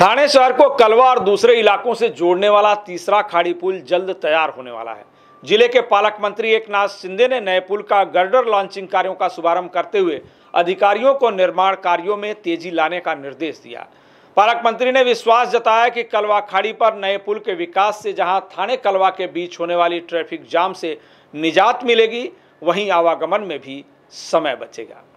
थाने शहर को कलवा और दूसरे इलाकों से जोड़ने वाला तीसरा खाड़ी पुल जल्द तैयार होने वाला है जिले के पालक मंत्री एकनाथ शिंदे ने नए पुल का गर्डर लॉन्चिंग कार्यों का शुभारंभ करते हुए अधिकारियों को निर्माण कार्यों में तेजी लाने का निर्देश दिया पालक मंत्री ने विश्वास जताया कि कलवा खाड़ी पर नए पुल के विकास से जहां थाने कलवा के बीच होने वाली ट्रैफिक जाम से निजात मिलेगी वहीं आवागमन में भी समय बचेगा